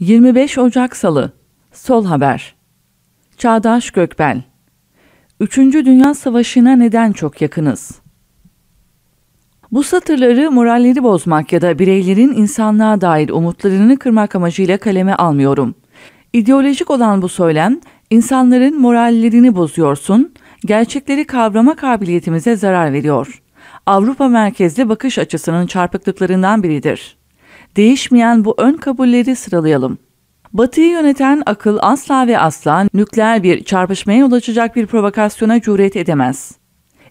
25 Ocak Salı Sol Haber Çağdaş Gökbel 3. Dünya Savaşı'na neden çok yakınız? Bu satırları moralleri bozmak ya da bireylerin insanlığa dair umutlarını kırmak amacıyla kaleme almıyorum. İdeolojik olan bu söylem, insanların morallerini bozuyorsun, gerçekleri kavrama kabiliyetimize zarar veriyor. Avrupa merkezli bakış açısının çarpıklıklarından biridir değişmeyen bu ön kabulleri sıralayalım. Batı'yı yöneten akıl asla ve asla nükleer bir çarpışmaya yol açacak bir provokasyona cüret edemez.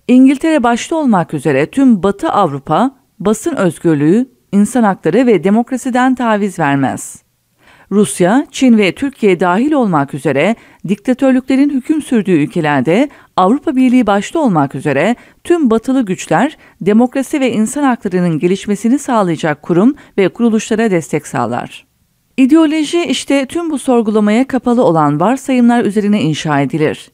İngiltere başta olmak üzere tüm Batı Avrupa basın özgürlüğü, insan hakları ve demokrasiden taviz vermez. Rusya, Çin ve Türkiye dahil olmak üzere diktatörlüklerin hüküm sürdüğü ülkelerde Avrupa Birliği başta olmak üzere tüm batılı güçler demokrasi ve insan haklarının gelişmesini sağlayacak kurum ve kuruluşlara destek sağlar. İdeoloji işte tüm bu sorgulamaya kapalı olan varsayımlar üzerine inşa edilir.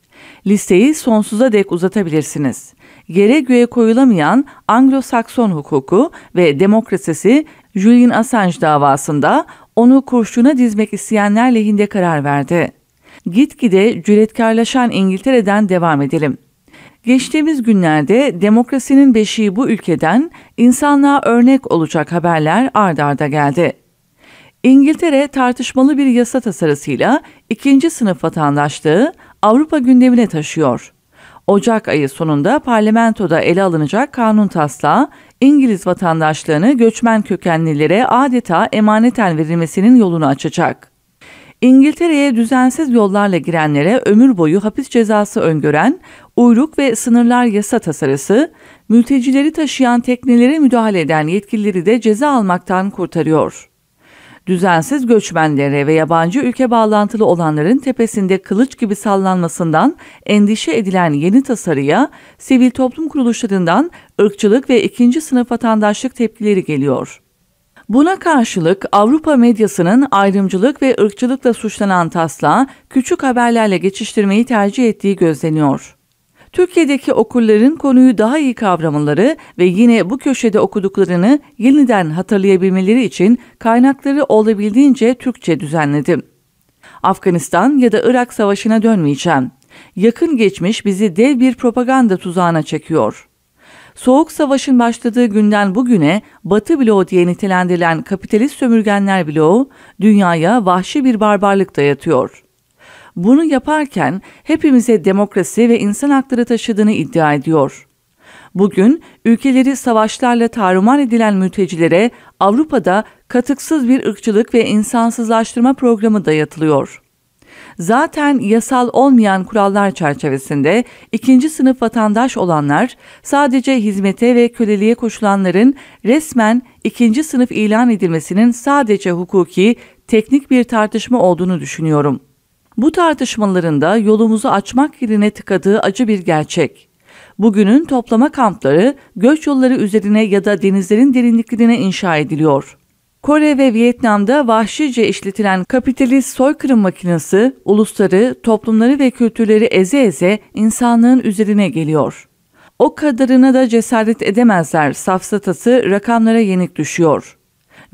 Listeyi sonsuza dek uzatabilirsiniz. Yere göğe koyulamayan Anglo-Sakson hukuku ve demokrasisi Julian Assange davasında onu kurşuna dizmek isteyenler lehinde karar verdi gitgide cüretkarlaşan İngiltere'den devam edelim. Geçtiğimiz günlerde demokrasinin beşiği bu ülkeden insanlığa örnek olacak haberler ardarda arda geldi. İngiltere tartışmalı bir yasa tasarısıyla ikinci sınıf vatandaşlığı Avrupa gündemine taşıyor. Ocak ayı sonunda parlamentoda ele alınacak kanun taslağı İngiliz vatandaşlığını göçmen kökenlilere adeta emaneten verilmesinin yolunu açacak. İngiltere'ye düzensiz yollarla girenlere ömür boyu hapis cezası öngören uyruk ve sınırlar yasa tasarısı, mültecileri taşıyan teknelere müdahale eden yetkilileri de ceza almaktan kurtarıyor. Düzensiz göçmenlere ve yabancı ülke bağlantılı olanların tepesinde kılıç gibi sallanmasından endişe edilen yeni tasarıya sivil toplum kuruluşlarından ırkçılık ve ikinci sınıf vatandaşlık tepkileri geliyor. Buna karşılık Avrupa medyasının ayrımcılık ve ırkçılıkla suçlanan taslağı küçük haberlerle geçiştirmeyi tercih ettiği gözleniyor. Türkiye'deki okulların konuyu daha iyi kavramaları ve yine bu köşede okuduklarını yeniden hatırlayabilmeleri için kaynakları olabildiğince Türkçe düzenledim. Afganistan ya da Irak savaşına dönmeyeceğim. Yakın geçmiş bizi dev bir propaganda tuzağına çekiyor.'' Soğuk Savaş'ın başladığı günden bugüne Batı bloğu diye nitelendirilen kapitalist sömürgenler bloğu dünyaya vahşi bir barbarlık dayatıyor. Bunu yaparken hepimize demokrasi ve insan hakları taşıdığını iddia ediyor. Bugün ülkeleri savaşlarla tarumar edilen mültecilere Avrupa'da katıksız bir ırkçılık ve insansızlaştırma programı dayatılıyor zaten yasal olmayan kurallar çerçevesinde ikinci sınıf vatandaş olanlar sadece hizmete ve köleliğe koşulanların resmen ikinci sınıf ilan edilmesinin sadece hukuki, teknik bir tartışma olduğunu düşünüyorum. Bu tartışmalarında yolumuzu açmak yerine tıkadığı acı bir gerçek.'' bugünün toplama kampları göç yolları üzerine ya da denizlerin derinliklerine inşa ediliyor. Kore ve Vietnam'da vahşice işletilen kapitalist soykırım makinesi, ulusları, toplumları ve kültürleri eze eze insanlığın üzerine geliyor. O kadarına da cesaret edemezler safsatası rakamlara yenik düşüyor.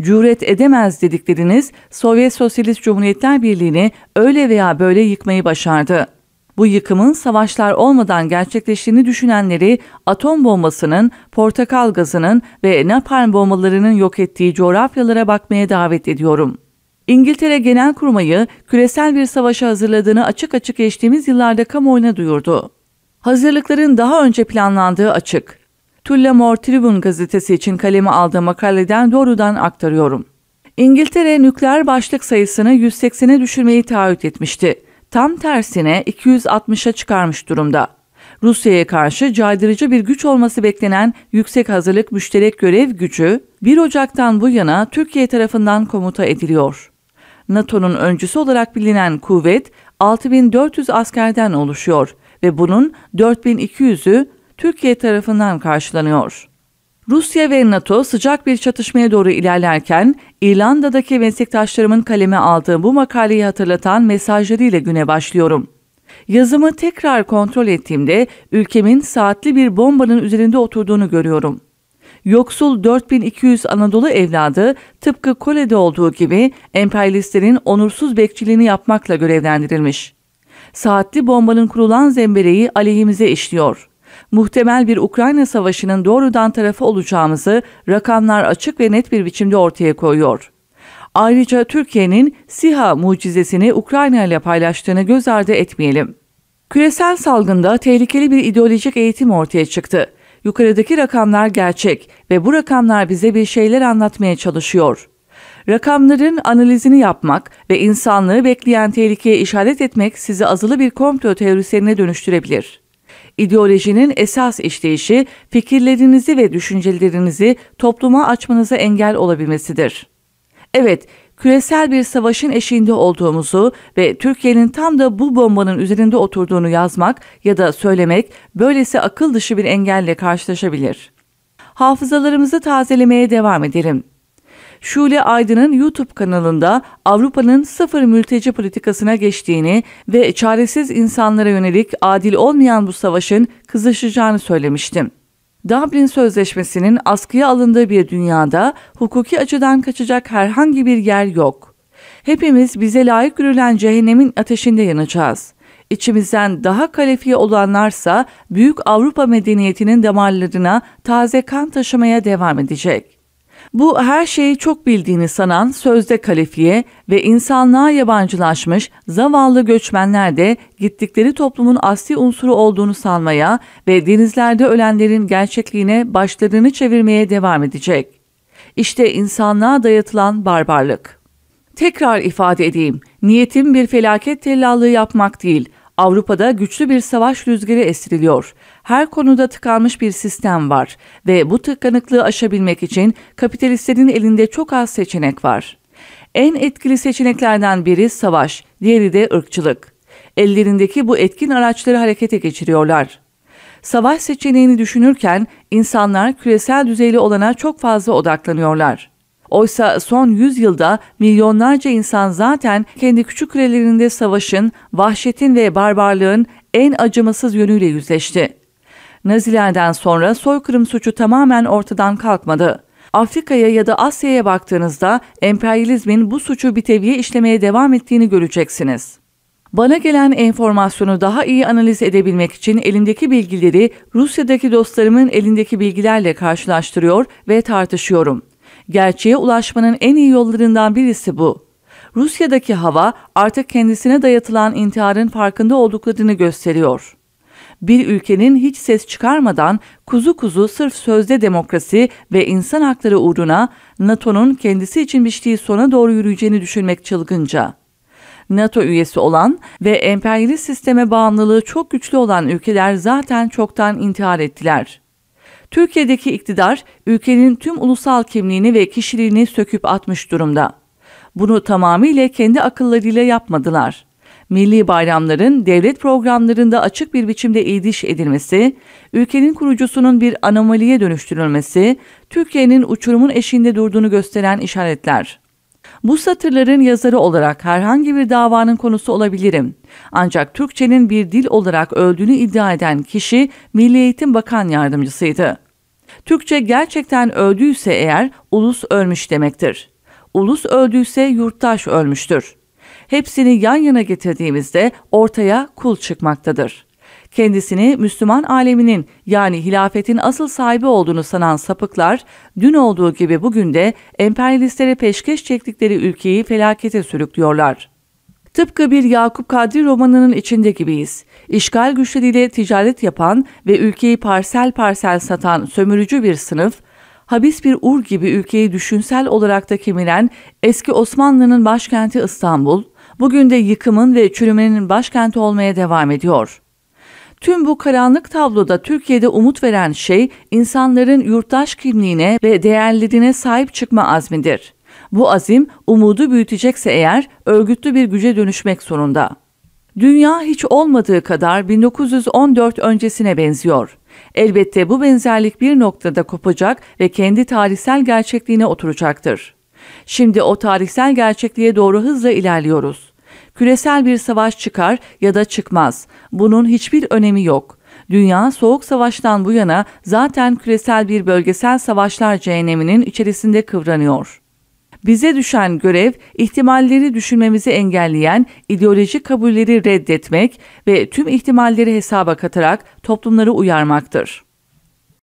Cüret edemez dedikleriniz Sovyet Sosyalist Cumhuriyetler Birliği'ni öyle veya böyle yıkmayı başardı.'' Bu yıkımın savaşlar olmadan gerçekleştiğini düşünenleri atom bombasının, portakal gazının ve napalm bombalarının yok ettiği coğrafyalara bakmaya davet ediyorum.'' İngiltere Genel Kurmayı küresel bir savaşa hazırladığını açık açık geçtiğimiz yıllarda kamuoyuna duyurdu. Hazırlıkların daha önce planlandığı açık. Tullamore Tribune gazetesi için kaleme aldığı makaleden doğrudan aktarıyorum. İngiltere nükleer başlık sayısını 180'e düşürmeyi taahhüt etmişti tam tersine 260'a çıkarmış durumda. Rusya'ya karşı caydırıcı bir güç olması beklenen Yüksek Hazırlık Müşterek Görev Gücü 1 Ocak'tan bu yana Türkiye tarafından komuta ediliyor. NATO'nun öncüsü olarak bilinen kuvvet 6400 askerden oluşuyor ve bunun 4200'ü Türkiye tarafından karşılanıyor. Rusya ve NATO sıcak bir çatışmaya doğru ilerlerken İrlanda'daki meslektaşlarımın kaleme aldığı bu makaleyi hatırlatan mesajlarıyla güne başlıyorum. Yazımı tekrar kontrol ettiğimde ülkemin saatli bir bombanın üzerinde oturduğunu görüyorum. Yoksul 4200 Anadolu evladı tıpkı Kole'de olduğu gibi emperyalistlerin onursuz bekçiliğini yapmakla görevlendirilmiş. Saatli bombanın kurulan zembereği aleyhimize işliyor.'' muhtemel bir Ukrayna savaşının doğrudan tarafı olacağımızı rakamlar açık ve net bir biçimde ortaya koyuyor. Ayrıca Türkiye'nin SİHA mucizesini Ukrayna ile paylaştığını göz ardı etmeyelim. Küresel salgında tehlikeli bir ideolojik eğitim ortaya çıktı. Yukarıdaki rakamlar gerçek ve bu rakamlar bize bir şeyler anlatmaya çalışıyor. Rakamların analizini yapmak ve insanlığı bekleyen tehlikeye işaret etmek sizi azılı bir komplo teorisyenine dönüştürebilir.'' ideolojinin esas işleyişi fikirlerinizi ve düşüncelerinizi topluma açmanıza engel olabilmesidir. Evet, küresel bir savaşın eşiğinde olduğumuzu ve Türkiye'nin tam da bu bombanın üzerinde oturduğunu yazmak ya da söylemek böylesi akıl dışı bir engelle karşılaşabilir. Hafızalarımızı tazelemeye devam edelim. Şule Aydın'ın YouTube kanalında Avrupa'nın sıfır mülteci politikasına geçtiğini ve çaresiz insanlara yönelik adil olmayan bu savaşın kızışacağını söylemişti. Dublin Sözleşmesi'nin askıya alındığı bir dünyada hukuki açıdan kaçacak herhangi bir yer yok. Hepimiz bize layık görülen cehennemin ateşinde yanacağız. İçimizden daha kalifiye olanlarsa büyük Avrupa medeniyetinin damarlarına taze kan taşımaya devam edecek. Bu her şeyi çok bildiğini sanan sözde kalifiye ve insanlığa yabancılaşmış zavallı göçmenler de gittikleri toplumun asli unsuru olduğunu sanmaya ve denizlerde ölenlerin gerçekliğine başlarını çevirmeye devam edecek. İşte insanlığa dayatılan barbarlık. Tekrar ifade edeyim, niyetim bir felaket tellallığı yapmak değil, Avrupa'da güçlü bir savaş rüzgarı estiriliyor. Her konuda tıkanmış bir sistem var ve bu tıkanıklığı aşabilmek için kapitalistlerin elinde çok az seçenek var. En etkili seçeneklerden biri savaş, diğeri de ırkçılık. Ellerindeki bu etkin araçları harekete geçiriyorlar. Savaş seçeneğini düşünürken insanlar küresel düzeyli olana çok fazla odaklanıyorlar. Oysa son 100 yılda milyonlarca insan zaten kendi küçük kürelerinde savaşın, vahşetin ve barbarlığın en acımasız yönüyle yüzleşti. Nazilerden sonra soykırım suçu tamamen ortadan kalkmadı. Afrika'ya ya da Asya'ya baktığınızda emperyalizmin bu suçu bir teviye işlemeye devam ettiğini göreceksiniz. Bana gelen enformasyonu daha iyi analiz edebilmek için elimdeki bilgileri Rusya'daki dostlarımın elindeki bilgilerle karşılaştırıyor ve tartışıyorum.'' Gerçeğe ulaşmanın en iyi yollarından birisi bu. Rusya'daki hava artık kendisine dayatılan intiharın farkında olduklarını gösteriyor. Bir ülkenin hiç ses çıkarmadan kuzu kuzu sırf sözde demokrasi ve insan hakları uğruna NATO'nun kendisi için biçtiği sona doğru yürüyeceğini düşünmek çılgınca. NATO üyesi olan ve emperyalist sisteme bağımlılığı çok güçlü olan ülkeler zaten çoktan intihar ettiler.'' Türkiye'deki iktidar ülkenin tüm ulusal kimliğini ve kişiliğini söküp atmış durumda. Bunu tamamıyla kendi akıllarıyla yapmadılar. Milli bayramların devlet programlarında açık bir biçimde idiş edilmesi, ülkenin kurucusunun bir anomaliye dönüştürülmesi, Türkiye'nin uçurumun eşiğinde durduğunu gösteren işaretler. Bu satırların yazarı olarak herhangi bir davanın konusu olabilirim. Ancak Türkçenin bir dil olarak öldüğünü iddia eden kişi Milli Eğitim Bakan Yardımcısıydı. Türkçe gerçekten öldüyse eğer ulus ölmüş demektir. Ulus öldüyse yurttaş ölmüştür. Hepsini yan yana getirdiğimizde ortaya kul çıkmaktadır. Kendisini Müslüman aleminin yani hilafetin asıl sahibi olduğunu sanan sapıklar dün olduğu gibi bugün de emperyalistlere peşkeş çektikleri ülkeyi felakete sürüklüyorlar.'' Tıpkı bir Yakup Kadri romanının içinde gibiyiz. İşgal güçleriyle ticaret yapan ve ülkeyi parsel parsel satan sömürücü bir sınıf, habis bir ur gibi ülkeyi düşünsel olarak da kemiren eski Osmanlı'nın başkenti İstanbul, bugün de yıkımın ve çürümenin başkenti olmaya devam ediyor. Tüm bu karanlık tabloda Türkiye'de umut veren şey insanların yurttaş kimliğine ve değerlerine sahip çıkma azmidir.'' Bu azim umudu büyütecekse eğer örgütlü bir güce dönüşmek zorunda. Dünya hiç olmadığı kadar 1914 öncesine benziyor. Elbette bu benzerlik bir noktada kopacak ve kendi tarihsel gerçekliğine oturacaktır. Şimdi o tarihsel gerçekliğe doğru hızla ilerliyoruz. Küresel bir savaş çıkar ya da çıkmaz. Bunun hiçbir önemi yok. Dünya soğuk savaştan bu yana zaten küresel bir bölgesel savaşlar cehenneminin içerisinde kıvranıyor. Bize düşen görev ihtimalleri düşünmemizi engelleyen ideolojik kabulleri reddetmek ve tüm ihtimalleri hesaba katarak toplumları uyarmaktır.